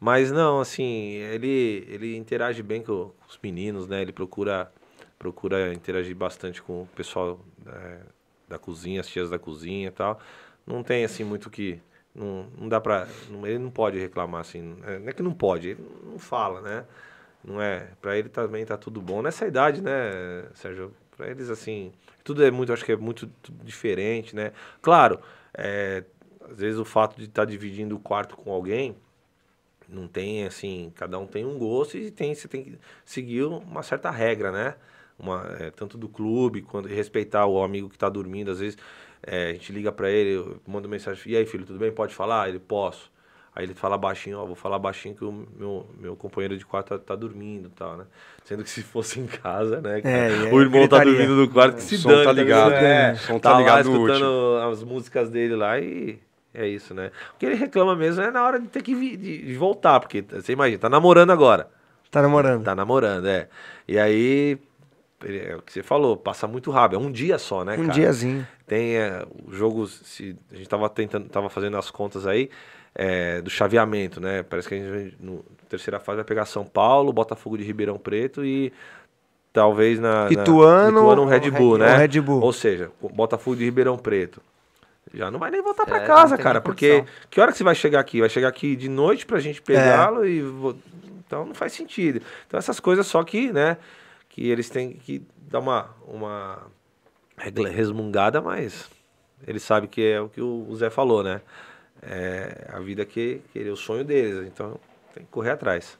Mas não, assim, ele, ele interage bem com os meninos, né? Ele procura, procura interagir bastante com o pessoal é, da cozinha, as tias da cozinha e tal. Não tem, assim, muito o que não, não dá para ele não pode reclamar assim. É, não é que não pode, ele não fala, né? Não é. Para ele também tá tudo bom nessa idade, né, Sérgio? Para eles assim, tudo é muito, acho que é muito diferente, né? Claro, é, às vezes o fato de estar tá dividindo o quarto com alguém não tem assim, cada um tem um gosto e tem você tem que seguir uma certa regra, né? Uma, é, tanto do clube quando respeitar o amigo que está dormindo, às vezes é, a gente liga para ele, manda mensagem, e aí filho, tudo bem? Pode falar? Ele, posso. Aí ele fala baixinho, ó, vou falar baixinho que o meu, meu companheiro de quarto tá, tá dormindo e tal, né? Sendo que se fosse em casa, né? É, o é irmão tá gritaria. tá dormindo no quarto, que é. se o tá dane. Tá ligado, né? O é, som tá, tá ligado lá, escutando último. as músicas dele lá e... É isso, né? O que ele reclama mesmo é na hora de ter que de voltar, porque você imagina, tá namorando agora. Tá namorando. Tá namorando, é. E aí é o que você falou, passa muito rápido. É um dia só, né, um cara? Um diazinho. Tem é, o jogo, se, a gente tava tentando, tava fazendo as contas aí, é, do chaveamento, né? Parece que a gente, no terceira fase, vai pegar São Paulo, Botafogo de Ribeirão Preto e talvez na Ituano, na, Ituano um Red Bull, Red, né? Red Bull. Ou seja, Botafogo de Ribeirão Preto. Já não vai nem voltar para é, casa, cara, porque que hora que você vai chegar aqui? Vai chegar aqui de noite pra gente é. pegá-lo é. e vou... então não faz sentido. Então essas coisas só que, né, que eles têm que dar uma, uma resmungada, mas eles sabem que é o que o Zé falou, né? É a vida que, que é o sonho deles, então tem que correr atrás.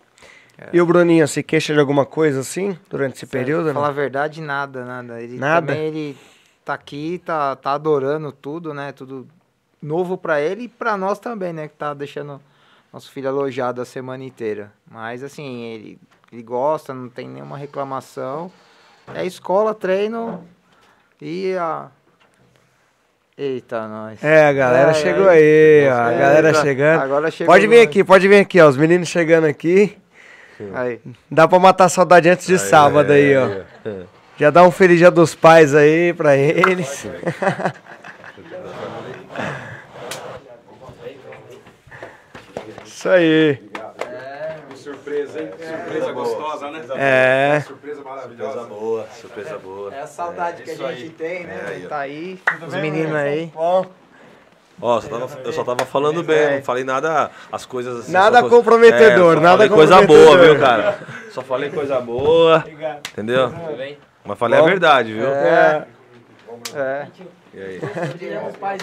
É. E o Bruninho se queixa de alguma coisa assim durante esse certo, período? Né? Falar a verdade, nada, nada. Ele nada? também ele tá aqui, tá, tá adorando tudo, né? Tudo novo para ele e para nós também, né? Que tá deixando nosso filho alojado a semana inteira. Mas assim, ele ele gosta, não tem nenhuma reclamação. É escola, treino e a. Eita, nós. É, a galera é, chegou é aí, é ó, a galera chegando. Agora chegou pode vir nós. aqui, pode vir aqui, ó, os meninos chegando aqui. Aí. Dá pra matar a saudade antes de aí, sábado aí, aí ó. Já dá um feliz dia dos pais aí pra eles. Isso aí surpresa, hein? É. Surpresa gostosa, né? É. Surpresa maravilhosa. Surpresa boa, surpresa é. boa. É a saudade é. que né? é, a gente aí. tem, né? É, tá aí, Tudo os meninos aí. Ó, oh, eu só tava falando bem, não falei nada, as coisas assim. Nada coisa, comprometedor, é, nada coisa boa, viu, cara? Só falei coisa boa. Obrigado. Entendeu? Mas falei Bom, a verdade, viu? É. é. E aí?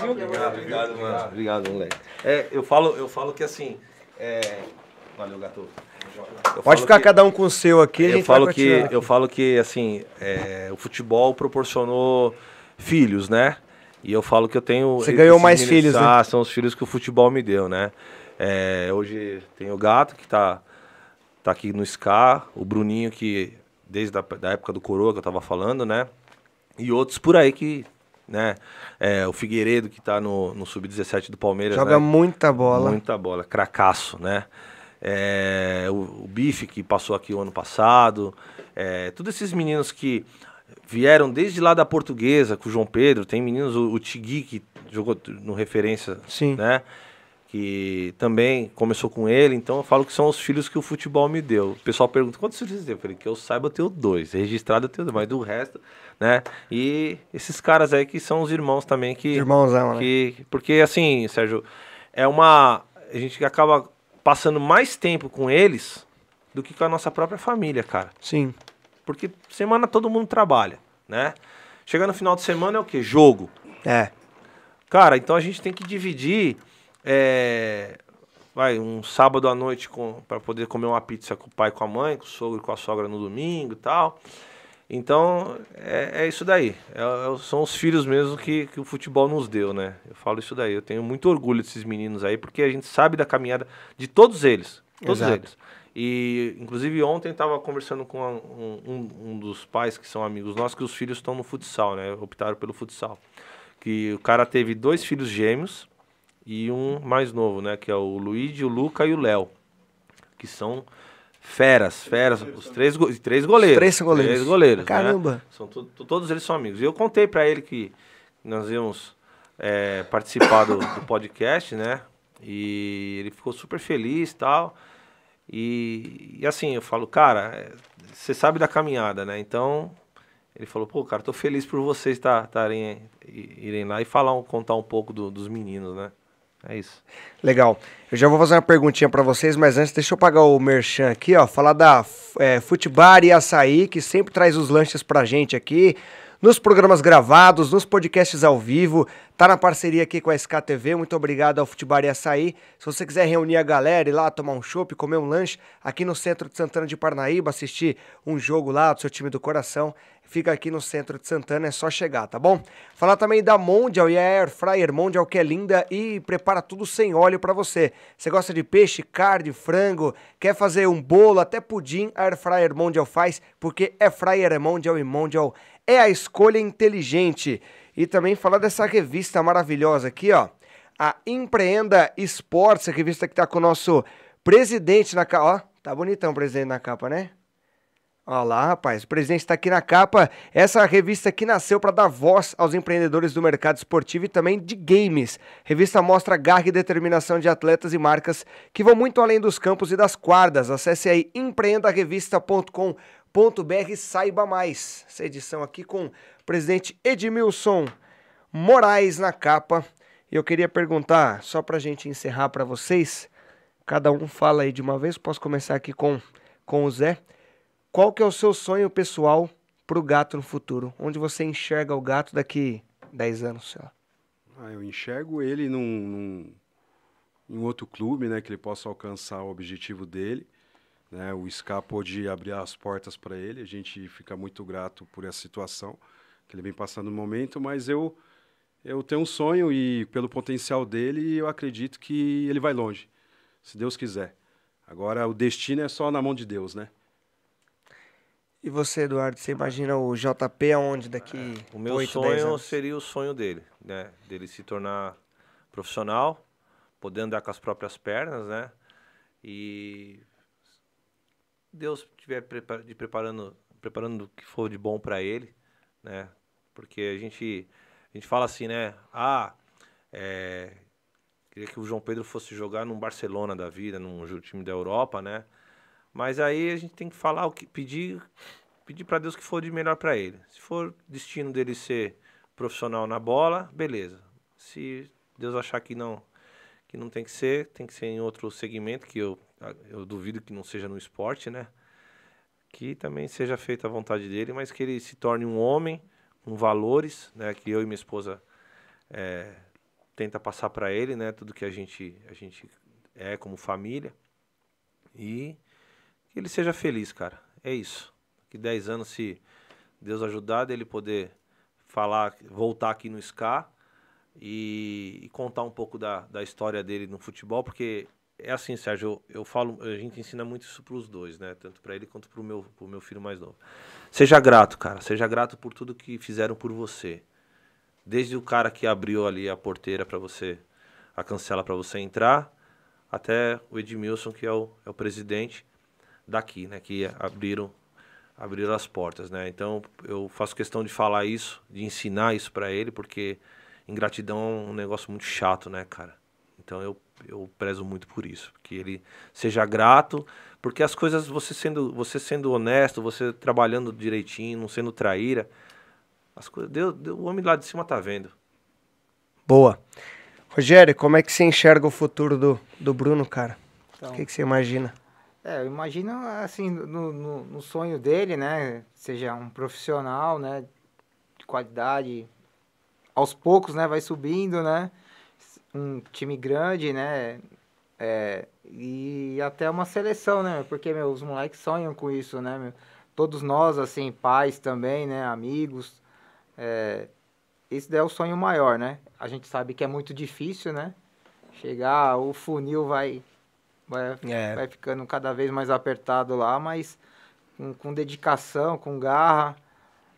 obrigado, obrigado, mano. Obrigado, moleque. É, eu falo, eu falo que assim. É... Valeu, gato. Eu Pode ficar que, cada um com o seu aqui. Eu falo que eu falo que assim é, o futebol proporcionou filhos, né? E eu falo que eu tenho. Você ganhou mais filhos, né? ah, né? São os filhos que o futebol me deu, né? É, hoje tem o gato que tá tá aqui no SCA, o Bruninho que desde a da época do Coroa que eu tava falando, né? E outros por aí que né? É, o Figueiredo que tá no, no sub-17 do Palmeiras, joga né? muita bola. Muita bola, cracaço, né? é, o, o, Bife, que passou aqui o ano passado, é, todos esses meninos que vieram desde lá da Portuguesa, com o João Pedro, tem meninos, o, o Tigui, que jogou no referência, Sim. né? Que também começou com ele, então eu falo que são os filhos que o futebol me deu. O pessoal pergunta quantos filhos você tem? Eu falei, que eu saiba, eu tenho dois. Registrado eu tenho dois, mas do resto, né? E esses caras aí que são os irmãos também que. irmãos é, né? Porque, assim, Sérgio, é uma. A gente acaba passando mais tempo com eles do que com a nossa própria família, cara. Sim. Porque semana todo mundo trabalha, né? Chega no final de semana é o quê? Jogo. É. Cara, então a gente tem que dividir. É, vai, um sábado à noite para poder comer uma pizza com o pai, com a mãe, com o sogro, com a sogra no domingo e tal. Então, é, é isso daí. É, é são os filhos mesmo que, que o futebol nos deu, né? Eu falo isso daí. Eu tenho muito orgulho desses meninos aí, porque a gente sabe da caminhada de todos eles. Todos Exato. eles. E, inclusive, ontem estava conversando com um, um, um, dos pais que são amigos nossos, que os filhos estão no futsal, né? Optaram pelo futsal. Que o cara teve dois filhos gêmeos e um mais novo, né? Que é o Luigi, o Luca e o Léo. Que são Feras, feras, os três, go três goleiros. Os três goleiros. Três goleiros. Né? Caramba. Né? São to todos eles são amigos. E eu contei para ele que nós íamos é, participar do, do, podcast, né? E ele ficou super feliz tal. E, e assim, eu falo, cara, é, você sabe da caminhada, né? Então, ele falou, pô, cara, tô feliz por vocês estarem irem lá e falar, contar um pouco do, dos meninos, né? É isso. Legal. Eu já vou fazer uma perguntinha para vocês, mas antes deixa eu pagar o merchan aqui, ó. Falar da é, e Açaí, que sempre traz os lanches pra gente aqui nos programas gravados, nos podcasts ao vivo. Tá na parceria aqui com a SKTV. Muito obrigado ao Futebol e Açaí. Se você quiser reunir a galera e lá tomar um chopp, comer um lanche aqui no centro de Santana de Parnaíba, assistir um jogo lá do seu time do coração, fica aqui no centro de Santana, é só chegar, tá bom? Falar também da Mondial e a Air Fryer Mondial, que é linda e prepara tudo sem óleo para você. Você gosta de peixe, carne, frango, quer fazer um bolo, até pudim, a Air Fryer Mondial faz, porque é Fryer é Mondial e Mondial é a escolha inteligente. E também falar dessa revista maravilhosa aqui, ó. A Empreenda Esportes, a revista que tá com o nosso presidente na capa. Ó, tá bonitão o presidente na capa, né? Olha lá, rapaz, o presidente está aqui na capa. Essa revista que nasceu para dar voz aos empreendedores do mercado esportivo e também de games. A revista mostra garra e determinação de atletas e marcas que vão muito além dos campos e das quadras. Acesse aí empreendarevista.com.br br Saiba Mais. Essa edição aqui com o presidente Edmilson Moraes na capa. E eu queria perguntar, só para a gente encerrar para vocês, cada um fala aí de uma vez, posso começar aqui com, com o Zé. Qual que é o seu sonho pessoal para o gato no futuro? Onde você enxerga o gato daqui 10 anos, sei lá? Ah, eu enxergo ele num, num, em outro clube, né, que ele possa alcançar o objetivo dele né? O SCA pôde abrir as portas para ele, a gente fica muito grato por essa situação que ele vem passando no momento, mas eu eu tenho um sonho e pelo potencial dele eu acredito que ele vai longe, se Deus quiser. Agora o destino é só na mão de Deus, né? E você, Eduardo, você imagina o JP aonde daqui? É, o meu 8, sonho seria o sonho dele, né? Dele se tornar profissional, poder andar com as próprias pernas, né? E Deus estiver de preparando, preparando o que for de bom para ele, né? Porque a gente, a gente fala assim, né? Ah, é, queria que o João Pedro fosse jogar num Barcelona da vida, num time da Europa, né? Mas aí a gente tem que falar o que pedir, pedir para Deus que for de melhor para ele. Se for destino dele ser profissional na bola, beleza. Se Deus achar que não, que não tem que ser, tem que ser em outro segmento que eu ah, eu duvido que não seja no esporte, né? Que também seja feita a vontade dele, mas que ele se torne um homem com valores, né? Que eu e minha esposa é, tenta passar para ele, né? Tudo que a gente a gente é como família e que ele seja feliz, cara. É isso. Que 10 anos, se Deus ajudar, dele poder falar, voltar aqui no SCA e, e, contar um pouco da, da história dele no futebol, porque é assim, Sérgio, eu, eu, falo, a gente ensina muito isso para os dois, né? Tanto para ele quanto para o meu, pro meu filho mais novo. Seja grato, cara. Seja grato por tudo que fizeram por você. Desde o cara que abriu ali a porteira para você, a cancela para você entrar, até o Edmilson, que é o, é o presidente daqui, né? Que abriram, abriram as portas, né? Então, eu faço questão de falar isso, de ensinar isso para ele, porque ingratidão é um negócio muito chato, né, cara? Então, eu eu prezo muito por isso, que ele seja grato, porque as coisas você sendo você sendo honesto, você trabalhando direitinho, não sendo traíra, as coisas Deus, Deus, o homem lá de cima tá vendo. Boa. Rogério, como é que você enxerga o futuro do, do Bruno, cara? Então, o que, que você imagina? É, eu imagino assim no, no, no sonho dele, né? Seja um profissional, né? De qualidade, aos poucos, né? Vai subindo, né? um time grande, né? É, e até uma seleção, né? Porque, meu, os moleques sonham com isso, né? Meu? Todos nós, assim, pais também, né? Amigos. É, esse daí é o sonho maior, né? A gente sabe que é muito difícil, né? Chegar, o funil vai, vai, é. vai ficando cada vez mais apertado lá, mas com, com dedicação, com garra,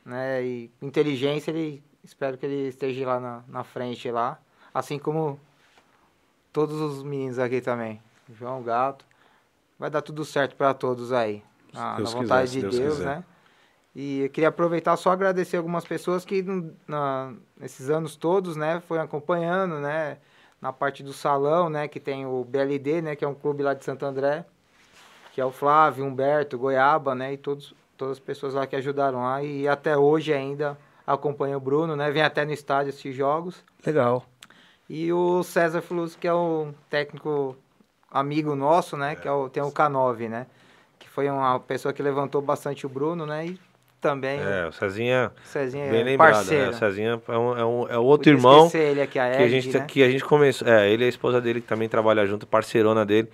né? E inteligência, ele, espero que ele esteja lá na, na frente lá Assim como todos os meninos aqui também. João Gato. Vai dar tudo certo para todos aí. Na, Deus na vontade quiser, de Deus, Deus né? E eu queria aproveitar só agradecer algumas pessoas que na, nesses anos todos, né, foram acompanhando, né, na parte do salão, né, que tem o BLD, né, que é um clube lá de Santo André, que é o Flávio, Humberto, Goiaba, né, e todos, todas as pessoas lá que ajudaram lá e até hoje ainda acompanha o Bruno, né, vem até no estádio assistir jogos. Legal. E o César Flus, que é um técnico amigo nosso, né? É, que é o, tem o K9, né? Que foi uma pessoa que levantou bastante o Bruno, né? E também. É, o Cezinha. Cezinha bem é lembrado, parceiro. Né? O Cezinha é, um, é, um, é outro Podia irmão. Ele aqui, a Ed, que, a gente, né? que a gente começou. É, ele é a esposa dele que também trabalha junto, parceirona dele.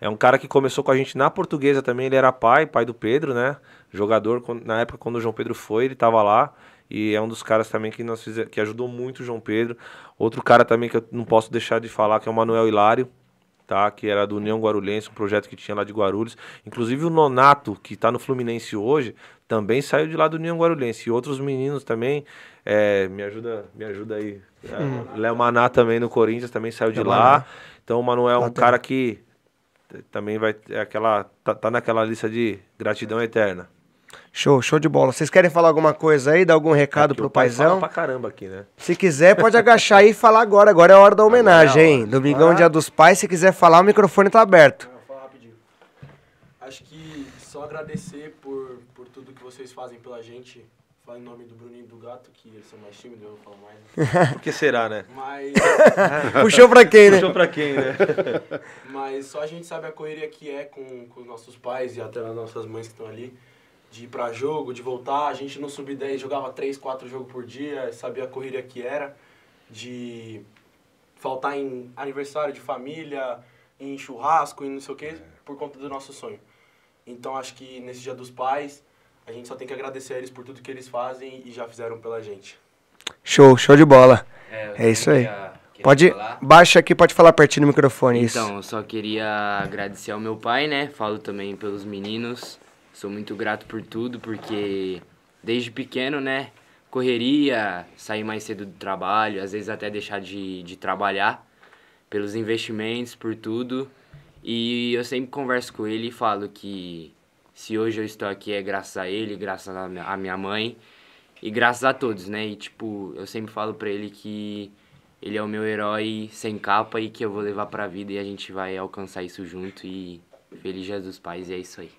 É um cara que começou com a gente na portuguesa também. Ele era pai, pai do Pedro, né? Jogador, na época quando o João Pedro foi, ele estava lá e é um dos caras também que nós que ajudou muito o João Pedro. Outro cara também que eu não posso deixar de falar que é o Manuel Hilário, tá? Que era do União Guarulhense, um projeto que tinha lá de Guarulhos. Inclusive o Nonato, que está no Fluminense hoje, também saiu de lá do União Guarulhense. E outros meninos também, é, me ajuda, me ajuda aí. Hum. Léo Maná também no Corinthians também saiu de é lá. Então o Manuel é um cara que também vai é aquela tá, tá naquela lista de gratidão eterna. Show, show de bola. Vocês querem falar alguma coisa aí, dar algum recado aqui, pro o pai paizão? Fala pra caramba aqui, né? Se quiser, pode agachar aí e falar agora. Agora é a hora da é homenagem, hein? Domingão, ah. dia dos pais. Se quiser falar, o microfone tá aberto. Não, vou falar rapidinho. Acho que só agradecer por, por tudo que vocês fazem pela gente. Falar em nome do Bruninho do Gato, que eles são mais tímidos, eu não falo mais. Né? Por que será, né? Mas... Puxou pra quem, né? Puxou pra quem, né? Mas só a gente sabe a correria que é com, os nossos pais e até as nossas mães que estão ali de ir para jogo, de voltar. A gente no Sub-10 jogava 3, 4 jogos por dia, sabia a correria que era, de faltar em aniversário de família, em churrasco e não sei o quê, é. por conta do nosso sonho. Então acho que nesse Dia dos Pais, a gente só tem que agradecer a eles por tudo que eles fazem e já fizeram pela gente. Show, show de bola. É, é isso aí. Pode, falar. baixa aqui, pode falar pertinho do microfone. Então, isso. eu só queria agradecer ao meu pai, né? Falo também pelos meninos. Sou muito grato por tudo, porque desde pequeno, né? Correria, sair mais cedo do trabalho, às vezes até deixar de, de trabalhar, pelos investimentos, por tudo. E eu sempre converso com ele e falo que se hoje eu estou aqui é graças a ele, graças à minha mãe e graças a todos, né? E tipo, eu sempre falo pra ele que ele é o meu herói sem capa e que eu vou levar pra vida e a gente vai alcançar isso junto. E feliz Jesus Pais, e é isso aí.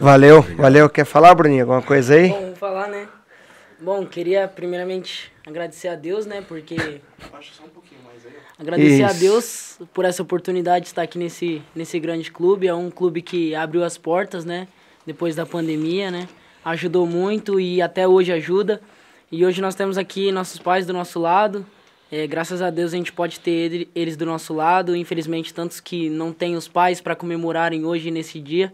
Valeu, Obrigado. valeu. Quer falar, Bruninho, alguma coisa aí? Bom, vou falar, né? Bom, queria primeiramente agradecer a Deus, né? Porque. Agradecer Isso. a Deus por essa oportunidade de estar aqui nesse, nesse grande clube. É um clube que abriu as portas, né? Depois da pandemia, né? Ajudou muito e até hoje ajuda. E hoje nós temos aqui nossos pais do nosso lado. É, graças a Deus a gente pode ter eles do nosso lado. Infelizmente, tantos que não têm os pais para comemorarem hoje nesse dia.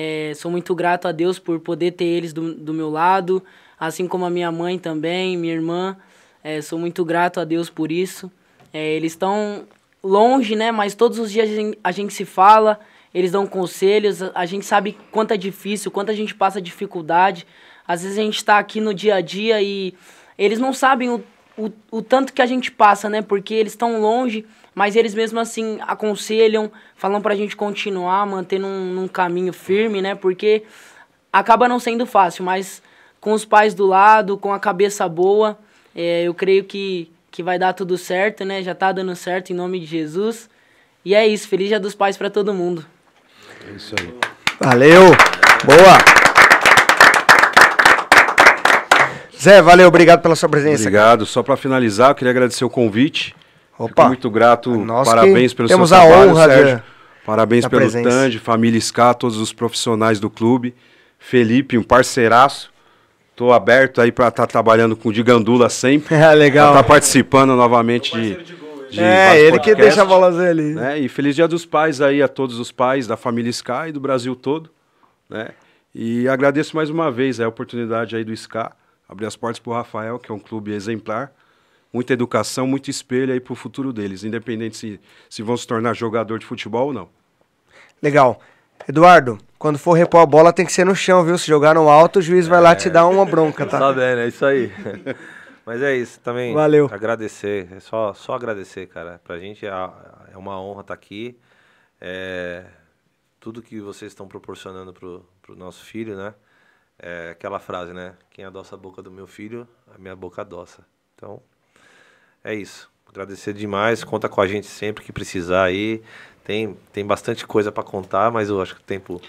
É, sou muito grato a Deus por poder ter eles do, do meu lado, assim como a minha mãe também, minha irmã. É, sou muito grato a Deus por isso. É, eles estão longe, né? Mas todos os dias a gente, a gente se fala, eles dão conselhos, a, a gente sabe quanto é difícil, quanto a gente passa dificuldade. Às vezes a gente está aqui no dia a dia e eles não sabem o, o, o tanto que a gente passa, né? Porque eles estão longe, mas eles mesmo assim aconselham, falam pra gente continuar, mantendo um, um caminho firme, né? Porque acaba não sendo fácil, mas com os pais do lado, com a cabeça boa, é, eu creio que, que vai dar tudo certo, né? Já tá dando certo em nome de Jesus. E é isso, feliz dia dos pais para todo mundo. É isso aí. Valeu! Boa! Zé, valeu, obrigado pela sua presença. Obrigado. Só para finalizar, eu queria agradecer o convite. Opa. Fico muito grato. É nós parabéns pelo temos seu trabalho, a honra Sérgio. De... Parabéns pelo Tand, família SCA, todos os profissionais do clube. Felipe, um parceiraço. Estou aberto aí para estar tá trabalhando com o Digandula sempre. É, legal. Tá participando novamente de, de, É, ele podcast, que deixa a bola ali. Né? E feliz dia dos pais aí a todos os pais da família SCA e do Brasil todo. Né? E agradeço mais uma vez a oportunidade aí do SCA abrir as portas para o Rafael, que é um clube exemplar muita educação, muito espelho aí para o futuro deles, independente se, se vão se tornar jogador de futebol ou não. Legal. Eduardo, quando for repor a bola tem que ser no chão, viu? Se jogar no alto, o juiz vai lá é. te dar uma bronca, tá? Tá bem, é isso aí. Mas é isso também. Valeu. Agradecer, é só, só agradecer, cara. Pra gente é, é uma honra estar tá aqui. É, tudo que vocês estão proporcionando pro, pro nosso filho, né? É aquela frase, né? Quem adoça a boca do meu filho, a minha boca adoça. Então, é isso. Agradecer demais. Conta com a gente sempre que precisar aí. Tem, tem bastante coisa para contar, mas eu acho que o tempo,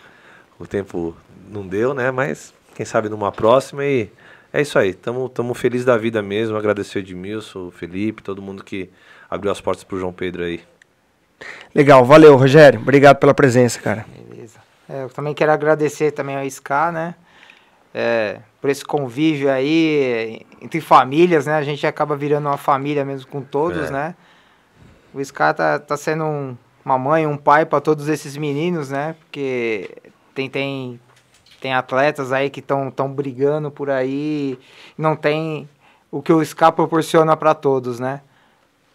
o tempo não deu, né? Mas quem sabe numa próxima e é isso aí. Estamos tamo feliz da vida mesmo. Agradecer o Edmilson, o Felipe, todo mundo que abriu as portas para o João Pedro aí. Legal, valeu, Rogério. Obrigado pela presença, cara. Beleza. É, eu também quero agradecer também ao SK, né? É, por esse convívio aí entre famílias, né? A gente acaba virando uma família mesmo com todos, é. né? O Scar tá, tá sendo um, uma mãe, um pai para todos esses meninos, né? Porque tem, tem, tem atletas aí que estão tão brigando por aí, não tem o que o Scar proporciona para todos, né?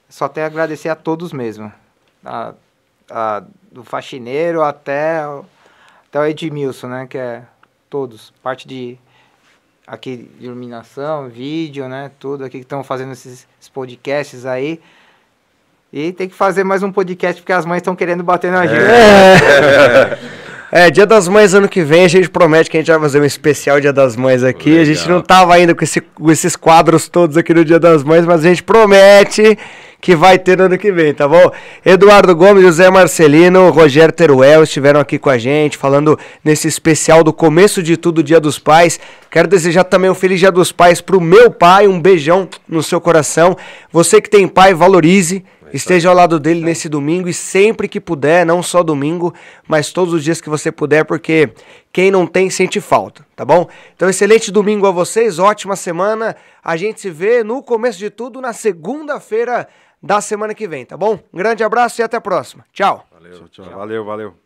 Só tem a agradecer a todos mesmo. A, a, do faxineiro até, até o Edmilson, né? Que é todos, parte de aqui iluminação, vídeo, né? Tudo aqui que estão fazendo esses, esses, podcasts aí. E tem que fazer mais um podcast porque as mães estão querendo bater na é. gente. É. é. é. Dia das Mães ano que vem, a gente promete que a gente vai fazer um especial Dia das Mães aqui. Legal. A gente não tava ainda com, esse, com esses quadros todos aqui no Dia das Mães, mas a gente promete que vai ter no ano que vem, tá bom? Eduardo Gomes, José Marcelino, Rogério Teruel estiveram aqui com a gente, falando nesse especial do começo de tudo, Dia dos Pais. Quero desejar também um feliz Dia dos Pais pro meu pai, um beijão no seu coração. Você que tem pai, valorize. Esteja ao lado dele nesse domingo e sempre que puder, não só domingo, mas todos os dias que você puder, porque quem não tem sente falta, tá bom? Então, excelente domingo a vocês, ótima semana. A gente se vê no começo de tudo na segunda-feira da semana que vem, tá bom? Um grande abraço e até a próxima. Tchau. Valeu, tchau. tchau. Valeu, valeu.